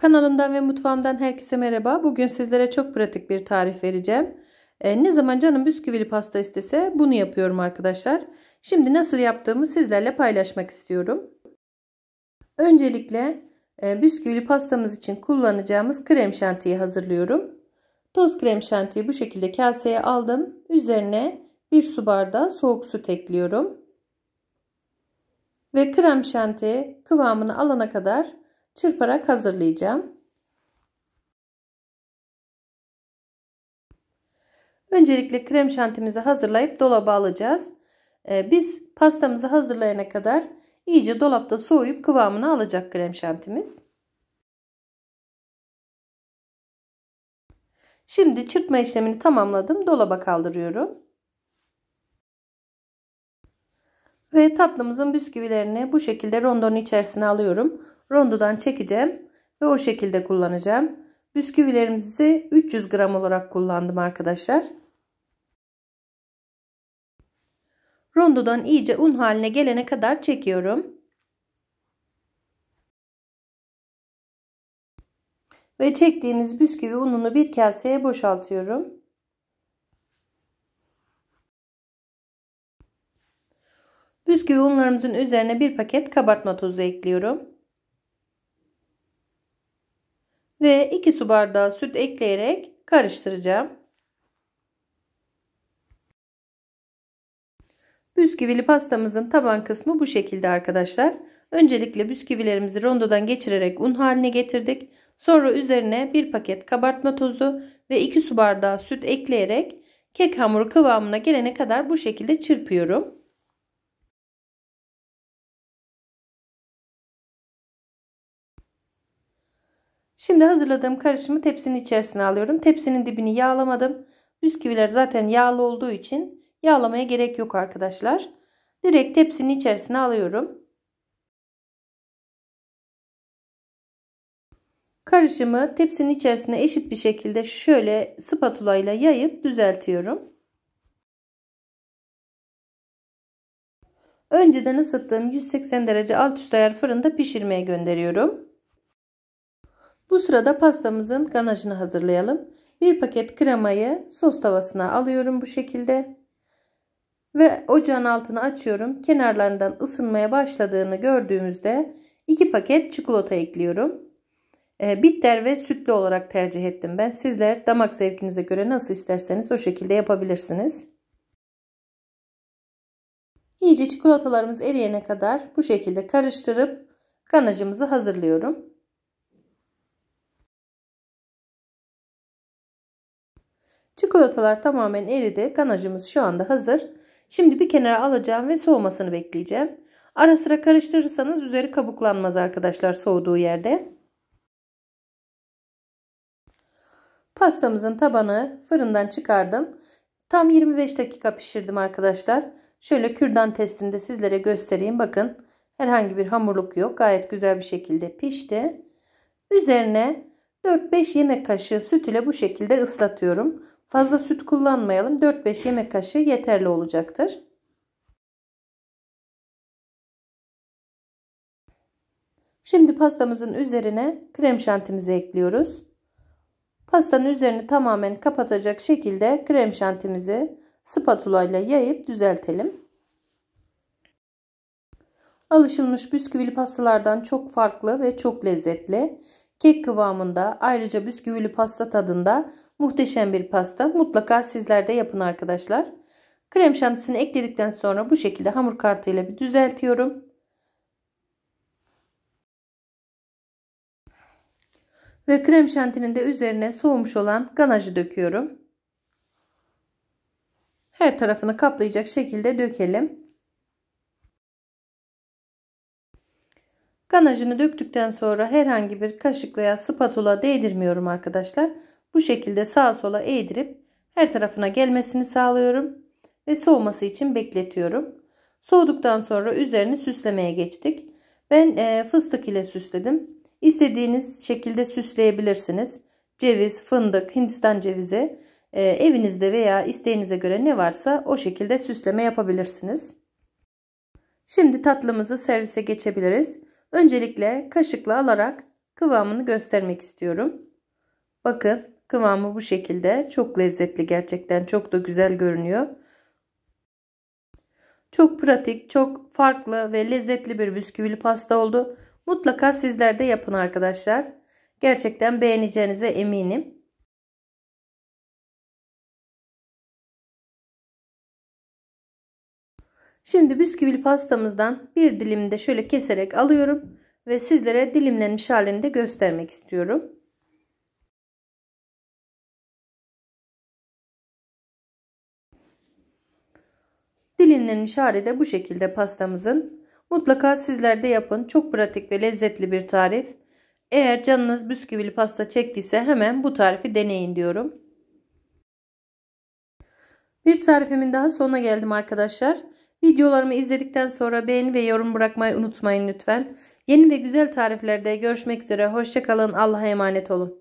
Kanalımdan ve mutfağımdan herkese merhaba. Bugün sizlere çok pratik bir tarif vereceğim. E, ne zaman canım bisküvili pasta istese bunu yapıyorum arkadaşlar. Şimdi nasıl yaptığımı sizlerle paylaşmak istiyorum. Öncelikle e, bisküvili pastamız için kullanacağımız krem şantiyi hazırlıyorum. Toz krem şantiyi bu şekilde kaseye aldım. Üzerine bir su bardağı soğuk süt ekliyorum. Ve krem şanti kıvamını alana kadar çırparak hazırlayacağım. Öncelikle krem şantimizi hazırlayıp dolaba alacağız. Ee, biz pastamızı hazırlayana kadar iyice dolapta soğuyup kıvamını alacak krem şantimiz. Şimdi çırpma işlemini tamamladım. Dolaba kaldırıyorum. Ve tatlımızın bisküvilerini bu şekilde rondonun içerisine alıyorum rondodan çekeceğim ve o şekilde kullanacağım. Bisküvilerimizi 300 gram olarak kullandım arkadaşlar. Rondodan iyice un haline gelene kadar çekiyorum. Ve çektiğimiz bisküvi ununu bir kaseye boşaltıyorum. Bisküvi unlarımızın üzerine bir paket kabartma tozu ekliyorum. ve 2 su bardağı süt ekleyerek karıştıracağım. Bisküvili pastamızın taban kısmı bu şekilde arkadaşlar. Öncelikle bisküvilerimizi rondodan geçirerek un haline getirdik. Sonra üzerine bir paket kabartma tozu ve 2 su bardağı süt ekleyerek kek hamuru kıvamına gelene kadar bu şekilde çırpıyorum. Şimdi hazırladığım karışımı tepsinin içerisine alıyorum. Tepsinin dibini yağlamadım. Bisküviler zaten yağlı olduğu için yağlamaya gerek yok arkadaşlar. Direkt tepsinin içerisine alıyorum. Karışımı tepsinin içerisine eşit bir şekilde şöyle spatula ile yayıp düzeltiyorum. Önceden ısıttığım 180 derece alt üst ayar fırında pişirmeye gönderiyorum. Bu sırada pastamızın ganajını hazırlayalım. Bir paket kremayı sos tavasına alıyorum bu şekilde. Ve ocağın altını açıyorum. Kenarlarından ısınmaya başladığını gördüğümüzde 2 paket çikolata ekliyorum. Ee, bitter ve sütlü olarak tercih ettim ben. Sizler damak zevkinize göre nasıl isterseniz o şekilde yapabilirsiniz. İyice çikolatalarımız eriyene kadar bu şekilde karıştırıp ganajımızı hazırlıyorum. Çikolatalar tamamen eridi. ganacımız şu anda hazır. Şimdi bir kenara alacağım ve soğumasını bekleyeceğim. Ara sıra karıştırırsanız üzeri kabuklanmaz arkadaşlar soğuduğu yerde. Pastamızın tabanı fırından çıkardım. Tam 25 dakika pişirdim arkadaşlar. Şöyle kürdan testinde sizlere göstereyim. Bakın herhangi bir hamurluk yok. Gayet güzel bir şekilde pişti. Üzerine 4-5 yemek kaşığı süt ile bu şekilde ıslatıyorum. Fazla süt kullanmayalım. 4-5 yemek kaşığı yeterli olacaktır. Şimdi pastamızın üzerine krem şantimizi ekliyoruz. Pastanın üzerini tamamen kapatacak şekilde krem şantimizi spatula ile yayıp düzeltelim. Alışılmış bisküvili pastalardan çok farklı ve çok lezzetli. Kek kıvamında ayrıca bisküvili pasta tadında Muhteşem bir pasta. Mutlaka sizler de yapın arkadaşlar. Krem şantisini ekledikten sonra bu şekilde hamur kartıyla bir düzeltiyorum. Ve krem şantinin de üzerine soğumuş olan ganajı döküyorum. Her tarafını kaplayacak şekilde dökelim. Ganajını döktükten sonra herhangi bir kaşık veya spatula değdirmiyorum arkadaşlar. Bu şekilde sağa sola eğdirip her tarafına gelmesini sağlıyorum ve soğuması için bekletiyorum. Soğuduktan sonra üzerini süslemeye geçtik. Ben e, fıstık ile süsledim. İstediğiniz şekilde süsleyebilirsiniz. Ceviz, fındık, hindistan cevizi e, evinizde veya isteğinize göre ne varsa o şekilde süsleme yapabilirsiniz. Şimdi tatlımızı servise geçebiliriz. Öncelikle kaşıkla alarak kıvamını göstermek istiyorum. Bakın Kıvamı bu şekilde. Çok lezzetli gerçekten. Çok da güzel görünüyor. Çok pratik, çok farklı ve lezzetli bir bisküvili pasta oldu. Mutlaka sizler de yapın arkadaşlar. Gerçekten beğeneceğinize eminim. Şimdi bisküvili pastamızdan bir dilimde şöyle keserek alıyorum ve sizlere dilimlenmiş halini de göstermek istiyorum. Dilimlenmiş hali de bu şekilde pastamızın. Mutlaka sizler de yapın. Çok pratik ve lezzetli bir tarif. Eğer canınız bisküvili pasta çektiyse hemen bu tarifi deneyin diyorum. Bir tarifimin daha sonuna geldim arkadaşlar. Videolarımı izledikten sonra beğeni ve yorum bırakmayı unutmayın lütfen. Yeni ve güzel tariflerde görüşmek üzere. Hoşçakalın. Allah'a emanet olun.